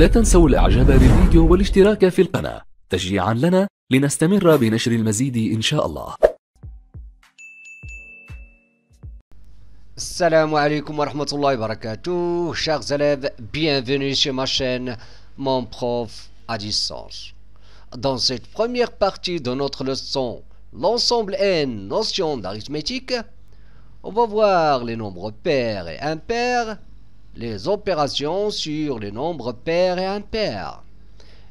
لا تنسوا الاعجاب بالفيديو والاشتراك في القناة تشجيعا لنا لنستمر بنشر المزيد ان شاء الله السلام عليكم ورحمة الله وبركاته شاق زلاب بيانفيني شي ماشين مون بروف اديسانج Dans cette première partie de notre leçon, l'ensemble N, notion d'arithmétique, on va voir les nombres pairs et impairs, les opérations sur les nombres pairs et impairs.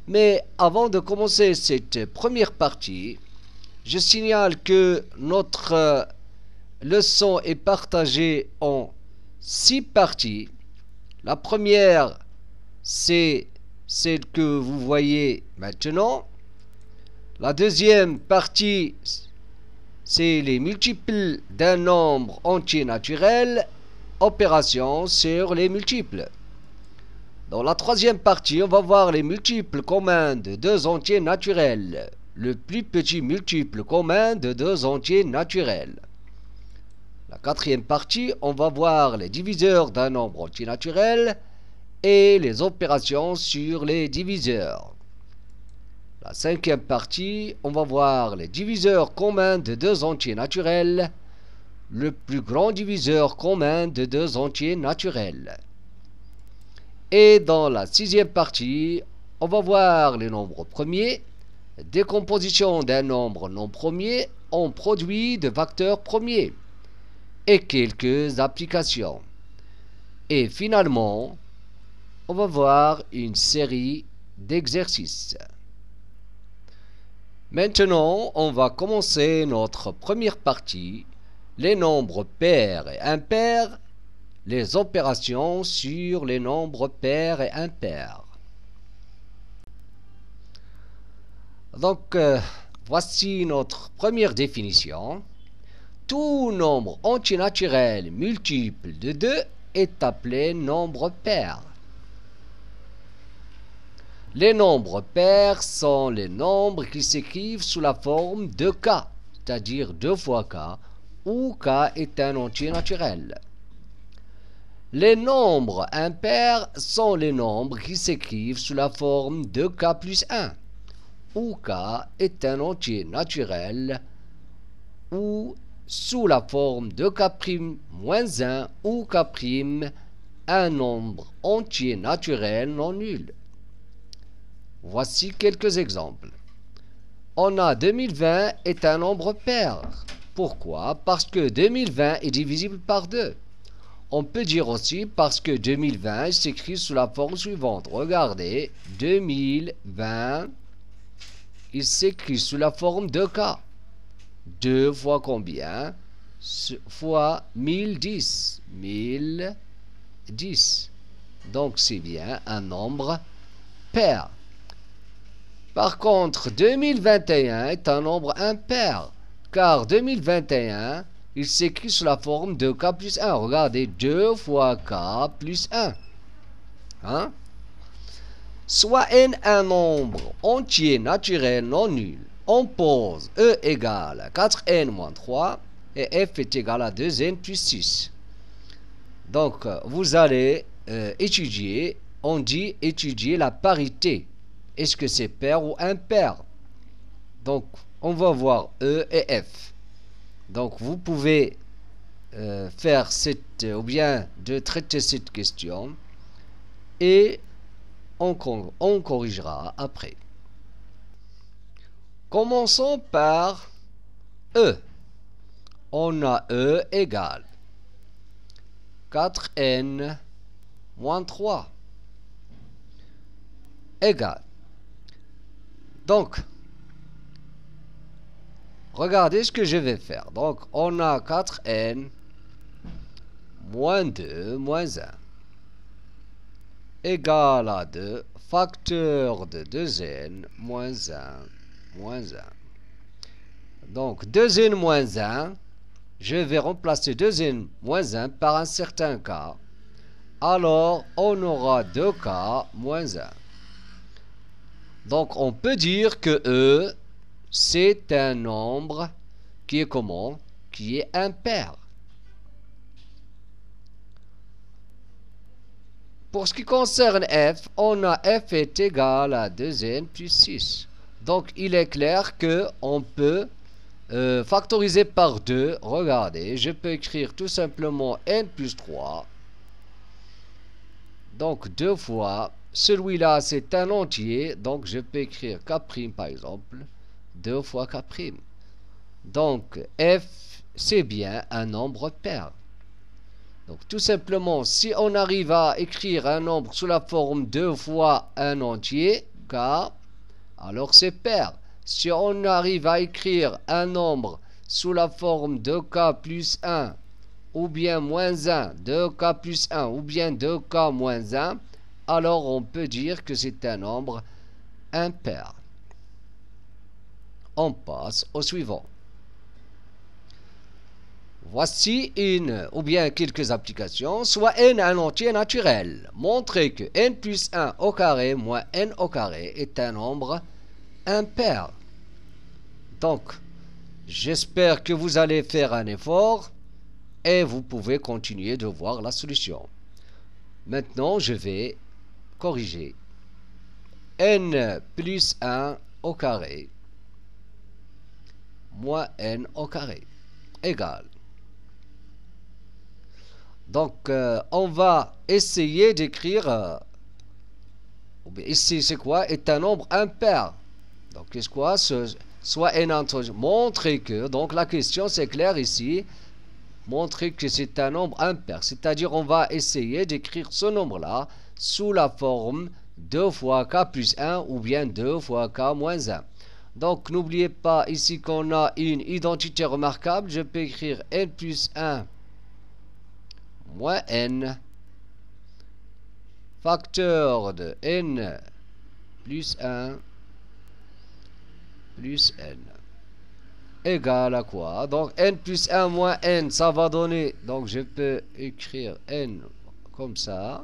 Mais avant de commencer cette première partie, je signale que notre euh, leçon est partagée en six parties. La première, c'est celle que vous voyez maintenant. La deuxième partie, c'est les multiples d'un nombre entier naturel opérations sur les multiples. Dans la troisième partie, on va voir les multiples communs de deux entiers naturels. Le plus petit multiple commun de deux entiers naturels. La quatrième partie, on va voir les diviseurs d'un nombre entier naturel et les opérations sur les diviseurs. La cinquième partie, on va voir les diviseurs communs de deux entiers naturels le plus grand diviseur commun de deux entiers naturels. Et dans la sixième partie, on va voir les nombres premiers. Décomposition d'un nombre non premier en produit de facteurs premiers et quelques applications. Et finalement, on va voir une série d'exercices. Maintenant, on va commencer notre première partie les nombres pairs et impairs, les opérations sur les nombres pairs et impairs. Donc, euh, voici notre première définition. Tout nombre antinaturel multiple de 2 est appelé nombre pair. Les nombres pairs sont les nombres qui s'écrivent sous la forme de k, c'est-à-dire 2 fois k, ou K est un entier naturel. Les nombres impairs sont les nombres qui s'écrivent sous la forme de K plus 1, Ou K est un entier naturel, ou sous la forme de K' moins 1 ou K', un nombre entier naturel non nul. Voici quelques exemples. On a 2020 est un nombre pair. Pourquoi Parce que 2020 est divisible par 2. On peut dire aussi parce que 2020 s'écrit sous la forme suivante. Regardez, 2020, il s'écrit sous la forme de K. 2 fois combien Fois 1010. 1010. Donc c'est bien un nombre pair. Par contre, 2021 est un nombre impair car 2021, il s'écrit sous la forme de K plus 1. Regardez, 2 fois K plus 1. Hein? Soit n un nombre entier naturel non nul. On pose E égale 4n moins 3 et F est égal à 2n plus 6. Donc, vous allez euh, étudier, on dit étudier la parité. Est-ce que c'est pair ou impair Donc, on va voir E et F. Donc vous pouvez euh, faire cette, euh, ou bien de traiter cette question et on, on corrigera après. Commençons par E. On a E égale 4N moins 3 égale. Donc, Regardez ce que je vais faire. Donc, on a 4n moins 2 moins 1 égale à 2 facteur de 2n moins 1 moins 1. Donc, 2n moins 1, je vais remplacer 2n moins 1 par un certain k. Alors, on aura 2k moins 1. Donc, on peut dire que E c'est un nombre qui est comment Qui est impair. Pour ce qui concerne f, on a f est égal à 2n plus 6. Donc il est clair que on peut euh, factoriser par 2. Regardez, je peux écrire tout simplement n plus 3. Donc deux fois, celui-là c'est un entier, donc je peux écrire k' par exemple. 2 fois K'. Donc, F, c'est bien un nombre pair. Donc, tout simplement, si on arrive à écrire un nombre sous la forme 2 fois un entier, K, alors c'est pair. Si on arrive à écrire un nombre sous la forme 2K plus 1, ou bien moins 1, 2K plus 1, ou bien 2K moins 1, alors on peut dire que c'est un nombre impair. On passe au suivant. Voici une ou bien quelques applications, soit n un entier naturel. Montrez que n plus 1 au carré moins n au carré est un nombre impair. Donc, j'espère que vous allez faire un effort et vous pouvez continuer de voir la solution. Maintenant, je vais corriger n plus 1 au carré moins n au carré égal. Donc, euh, on va essayer d'écrire... Euh, ici, c'est quoi Est un nombre impair. Donc, ce quoi ce, Soit n entre... Montrer que... Donc, la question, c'est clair ici. Montrer que c'est un nombre impair. C'est-à-dire, on va essayer d'écrire ce nombre-là sous la forme 2 fois k plus 1 ou bien 2 fois k moins 1. Donc n'oubliez pas ici qu'on a une identité remarquable. Je peux écrire n plus 1 moins n. Facteur de n plus 1 plus n égale à quoi Donc n plus 1 moins n, ça va donner. Donc je peux écrire n comme ça.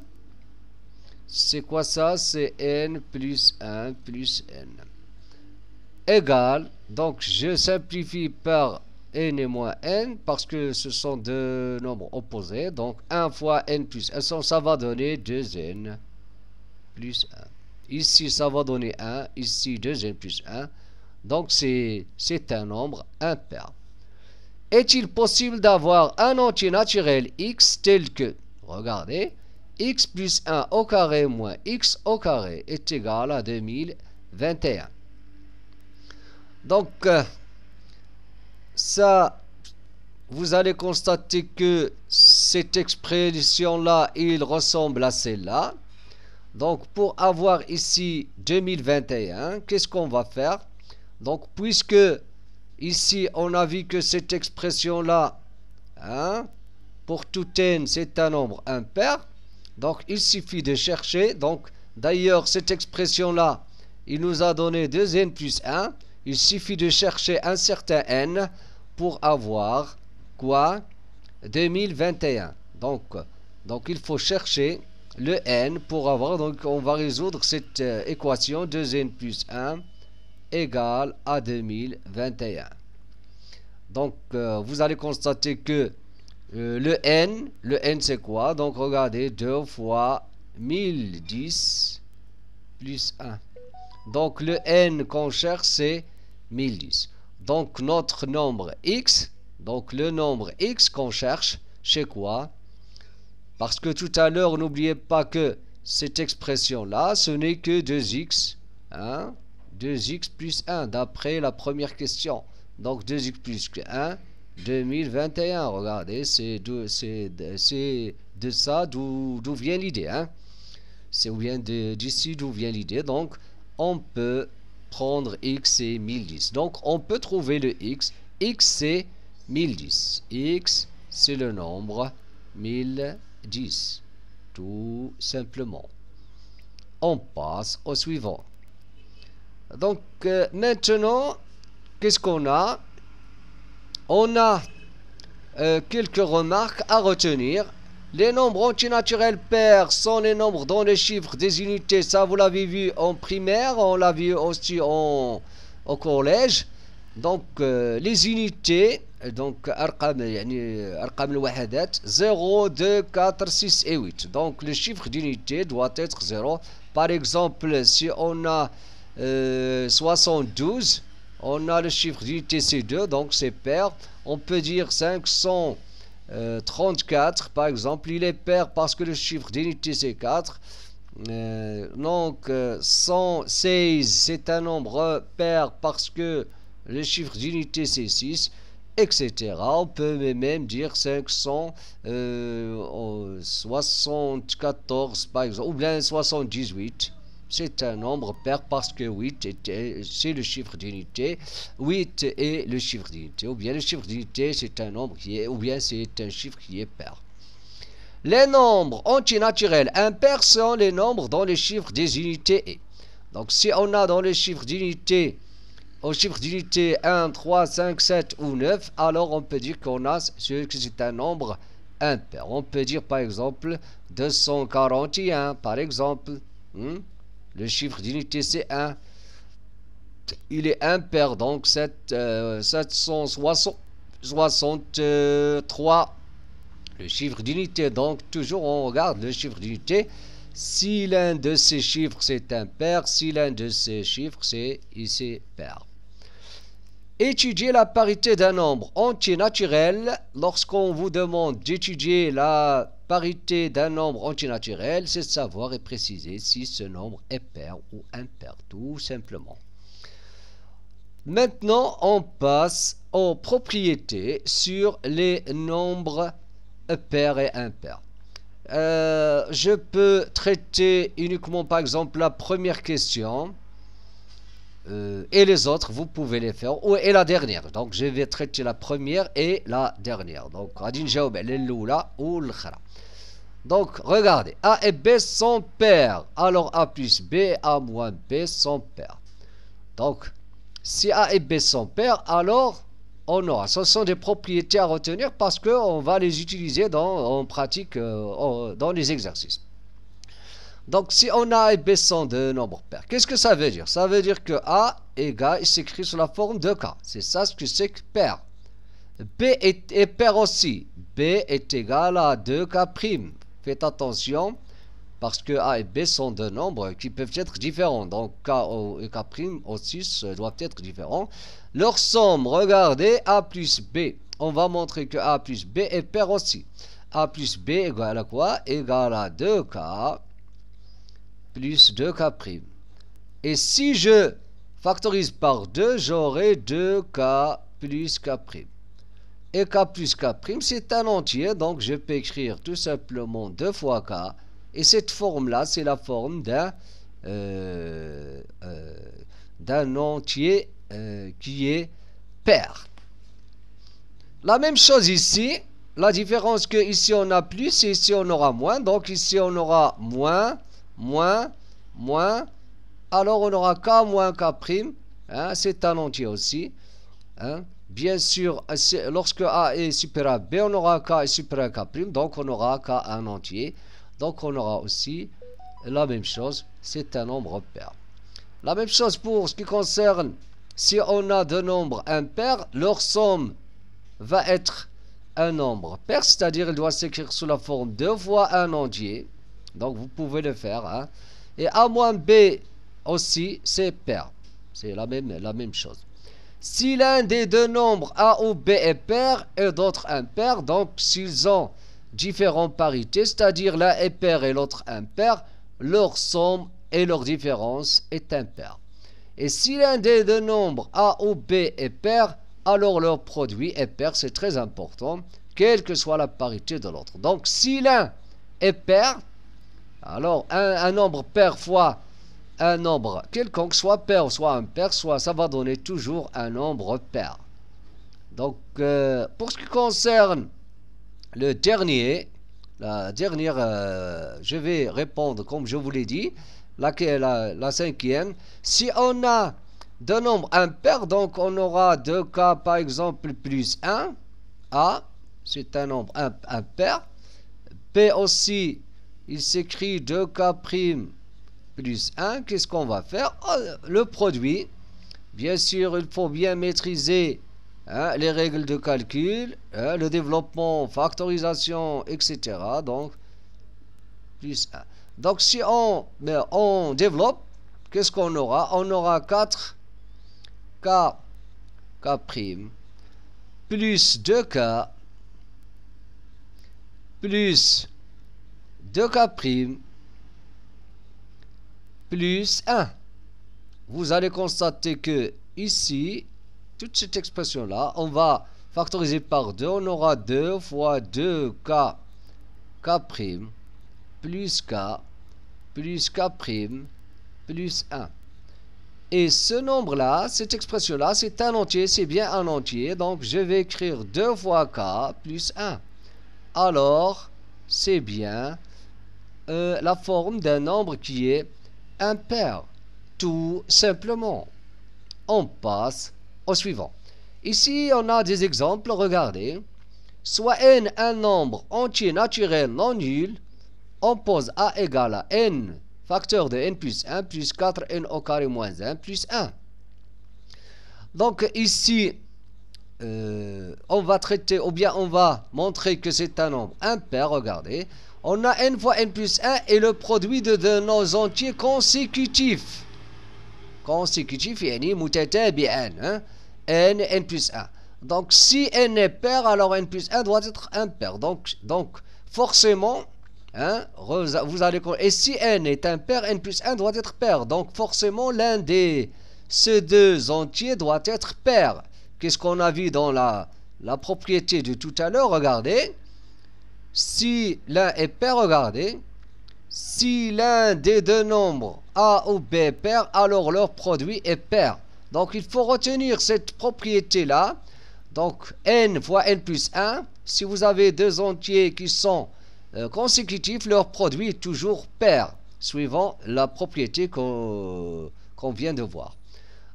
C'est quoi ça C'est n plus 1 plus n égal donc je simplifie par n et moins n parce que ce sont deux nombres opposés. Donc 1 fois n plus 1, ça va donner 2n plus 1. Ici, ça va donner 1. Ici, 2n plus 1. Donc c'est un nombre impair. Est-il possible d'avoir un entier naturel x tel que, regardez, x plus 1 au carré moins x au carré est égal à 2021 donc, euh, ça, vous allez constater que cette expression-là, il ressemble à celle-là. Donc, pour avoir ici 2021, qu'est-ce qu'on va faire Donc, puisque ici, on a vu que cette expression-là, hein, pour tout n, c'est un nombre impair. Donc, il suffit de chercher. Donc, d'ailleurs, cette expression-là, il nous a donné 2n plus 1. Il suffit de chercher un certain N pour avoir quoi 2021. Donc, il faut chercher le N pour avoir. Donc on va résoudre cette euh, équation 2N plus 1 égale à 2021. Donc euh, vous allez constater que euh, le N, le N c'est quoi Donc regardez 2 fois 1010 plus 1. Donc le N qu'on cherche c'est 1010. Donc notre nombre x, donc le nombre x qu'on cherche, c'est quoi Parce que tout à l'heure, n'oubliez pas que cette expression-là, ce n'est que 2x. 2x hein? plus 1, d'après la première question. Donc 2x plus 1, 2021. Regardez, c'est de ça d'où vient l'idée. Hein c'est d'ici d'où vient l'idée. Donc, on peut prendre x et 1010. Donc on peut trouver le x. x c'est 1010. x c'est le nombre 1010. Tout simplement. On passe au suivant. Donc euh, maintenant, qu'est-ce qu'on a On a euh, quelques remarques à retenir les nombres antinaturels pairs sont les nombres dont les chiffres des unités, ça vous l'avez vu en primaire, on l'a vu aussi au collège. Donc euh, les unités, donc arqam, 0, 2, 4, 6 et 8. Donc le chiffre d'unité doit être 0. Par exemple, si on a 72, euh, on a le chiffre d'unité c 2, donc c'est pair. On peut dire 500. 34 euh, par exemple, il est pair parce que le chiffre d'unité c'est 4. Euh, donc 116 euh, c'est un nombre pair parce que le chiffre d'unité c'est 6 etc. On peut même dire 574 par exemple, ou bien 78 c'est un nombre pair parce que 8 c'est le chiffre d'unité. 8 est le chiffre d'unité. Ou bien le chiffre d'unité, c'est un nombre qui est, ou bien c'est un chiffre qui est pair. Les nombres antinaturels impairs sont les nombres dont les chiffres des unités est. Donc si on a dans les chiffres d'unité, au chiffre d'unité 1, 3, 5, 7 ou 9, alors on peut dire qu'on a ce que c'est un nombre impair. On peut dire par exemple 241 par exemple. Hmm? Le chiffre d'unité c'est 1. Il est impair, donc 763. Euh, le chiffre d'unité, donc toujours on regarde le chiffre d'unité. Si l'un de ces chiffres c'est impair, si l'un de ces chiffres c'est ici pair. Étudier la parité d'un nombre entier naturel. Lorsqu'on vous demande d'étudier la parité d'un nombre entier naturel, c'est de savoir et préciser si ce nombre est pair ou impair, tout simplement. Maintenant, on passe aux propriétés sur les nombres pairs et impairs. Euh, je peux traiter uniquement, par exemple, la première question. Euh, et les autres, vous pouvez les faire. et la dernière. Donc, je vais traiter la première et la dernière. Donc, ou Donc, regardez. A et B sont pairs. Alors, A plus B, A moins B sont pairs. Donc, si A et B sont pairs, alors on aura. Ce sont des propriétés à retenir parce qu'on va les utiliser en pratique, euh, dans les exercices. Donc si on a et B sont deux nombres pairs, qu'est-ce que ça veut dire Ça veut dire que A égale, s'écrit sous la forme de K. C'est ça ce que c'est que pair. B est, est pair aussi. B est égal à 2K'. Faites attention parce que A et B sont deux nombres qui peuvent être différents. Donc K et K' aussi doivent être différents. Leur somme, regardez, A plus B. On va montrer que A plus B est pair aussi. A plus B égal à quoi Égal à 2K plus 2K'. Et si je factorise par 2, j'aurai 2K plus K'. Et K plus K', c'est un entier, donc je peux écrire tout simplement 2 fois K. Et cette forme-là, c'est la forme d'un euh, euh, entier euh, qui est pair. La même chose ici. La différence que ici on a plus et ici on aura moins. Donc ici on aura moins moins, moins, alors on aura K moins K prime, hein, c'est un entier aussi. Hein. Bien sûr, lorsque A est supérieur à B, on aura K est supérieur à K prime, donc on aura K un entier. Donc on aura aussi la même chose, c'est un nombre pair. La même chose pour ce qui concerne si on a deux nombres impairs, leur somme va être un nombre pair, c'est-à-dire il doit s'écrire sous la forme deux fois un entier donc vous pouvez le faire. Hein. Et A moins B aussi, c'est pair. C'est la même, chose. Si l'un des deux nombres A ou B est pair et d'autres impair, donc s'ils ont différentes parités, c'est-à-dire l'un est pair et l'autre impair, leur somme et leur différence est impair. Et si l'un des deux nombres A ou B est pair, alors leur produit est pair, c'est très important, quelle que soit la parité de l'autre. Donc si l'un est pair, alors, un, nombre pair fois un nombre quelconque, soit pair, soit impair, soit ça va donner toujours un nombre pair. Donc, euh, pour ce qui concerne le dernier, la dernière, euh, je vais répondre comme je vous l'ai dit, la, la, cinquième. Si on a deux nombres impairs, donc on aura deux cas, par exemple plus 1, A, c'est un nombre impair, P aussi il s'écrit 2K' plus 1. Qu'est-ce qu'on va faire oh, Le produit. Bien sûr, il faut bien maîtriser hein, les règles de calcul, hein, le développement, factorisation, etc. Donc, plus 1. Donc, si on, ben, on développe, qu'est-ce qu'on aura On aura 4 K, K plus 2K, plus 2K' plus 1. Vous allez constater que ici, toute cette expression-là, on va factoriser par 2. On aura 2 fois 2K, K' plus K plus K' plus 1. Et ce nombre-là, cette expression-là, c'est un entier, c'est bien un entier. Donc, je vais écrire 2 fois k plus 1. Alors, c'est bien euh, la forme d'un nombre qui est impair, tout simplement. On passe au suivant. Ici, on a des exemples, regardez. Soit n un nombre entier naturel non nul, on pose a égale à n facteur de n plus 1 plus 4n au carré moins 1 plus 1. Donc ici, euh, on va traiter, ou bien on va montrer que c'est un nombre impair, regardez on a n fois n plus 1 et le produit de, de nos entiers consécutifs. Consécutifs, yani et Hein? n, n plus 1. Donc si n est pair, alors n plus 1 doit être impair. Donc, donc forcément, hein, vous allez... Et si n est impair, n plus 1 doit être pair. Donc forcément, l'un des... Ces deux entiers doit être pair. Qu'est-ce qu'on a vu dans la, la propriété de tout à l'heure Regardez si l'un est pair, regardez, si l'un des deux nombres A ou B est pair, alors leur produit est pair. Donc il faut retenir cette propriété-là. Donc n fois n plus 1, si vous avez deux entiers qui sont euh, consécutifs, leur produit est toujours pair, suivant la propriété qu'on vient de voir.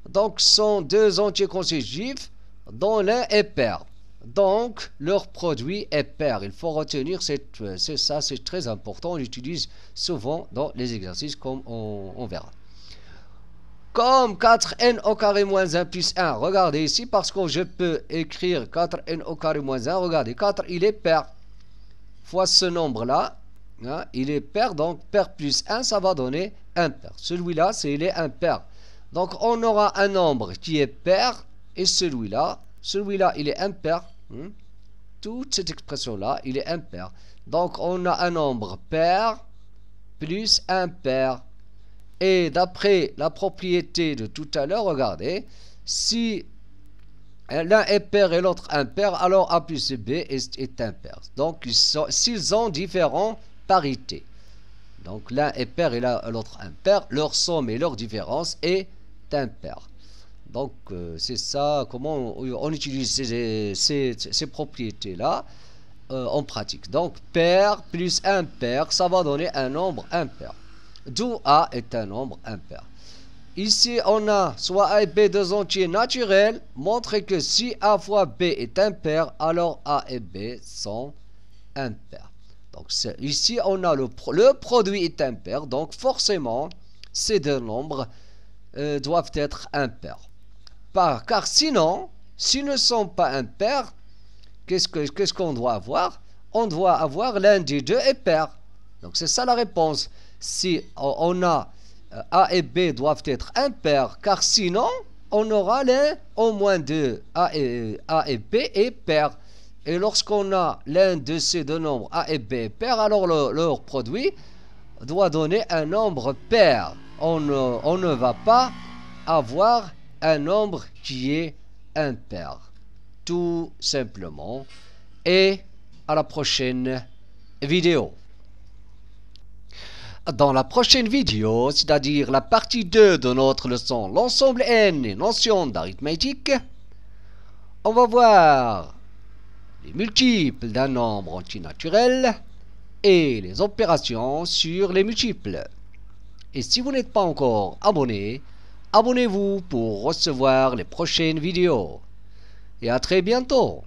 Donc ce sont deux entiers consécutifs dont l'un est pair. Donc, leur produit est pair. Il faut retenir, euh, c'est ça, c'est très important. On l'utilise souvent dans les exercices comme on, verra. Comme 4n au carré moins 1 plus 1. Regardez ici, parce que je peux écrire 4n au carré moins 1. Regardez, 4, il est pair. Fois ce nombre-là, hein, il est pair. Donc, pair plus 1, ça va donner impair. Celui-là, c'est il est impair. Donc, on aura un nombre qui est pair et celui-là, celui-là, il est impair. Hmm? Toute cette expression-là, il est impair. Donc, on a un nombre pair plus impair. Et d'après la propriété de tout à l'heure, regardez, si l'un est pair et l'autre impair, alors A plus B est, est impair. Donc, s'ils ont différentes parités, donc l'un est pair et l'autre impair, leur somme et leur différence est impair. Donc, euh, c'est ça, comment on, utilise ces, propriétés-là euh, en pratique. Donc, pair plus impair, ça va donner un nombre impair. D'où A est un nombre impair. Ici, on a soit A et B deux entiers naturels, montrer que si A fois B est impair, alors A et B sont impairs. Donc, ici, on a le, produit est impair, donc forcément, ces deux nombres euh, doivent être impairs car sinon, s'ils ne sont pas impairs, qu'est-ce qu'on doit avoir On doit avoir l'un des deux est pair. Donc c'est ça la réponse. Si on a euh, A et B doivent être impairs, car sinon, on aura l'un au moins deux. A et, A et B est pair. Et lorsqu'on a l'un de ces deux nombres A et B est pair, alors leur produit doit donner un nombre pair. On, on ne va pas avoir un nombre qui est impair. Tout simplement. Et à la prochaine vidéo. Dans la prochaine vidéo, c'est-à-dire la partie 2 de notre leçon L'ensemble N et notion d'arithmétique, on va voir les multiples d'un nombre antinaturel et les opérations sur les multiples. Et si vous n'êtes pas encore abonné, abonnez-vous pour recevoir les prochaines vidéos. Et à très bientôt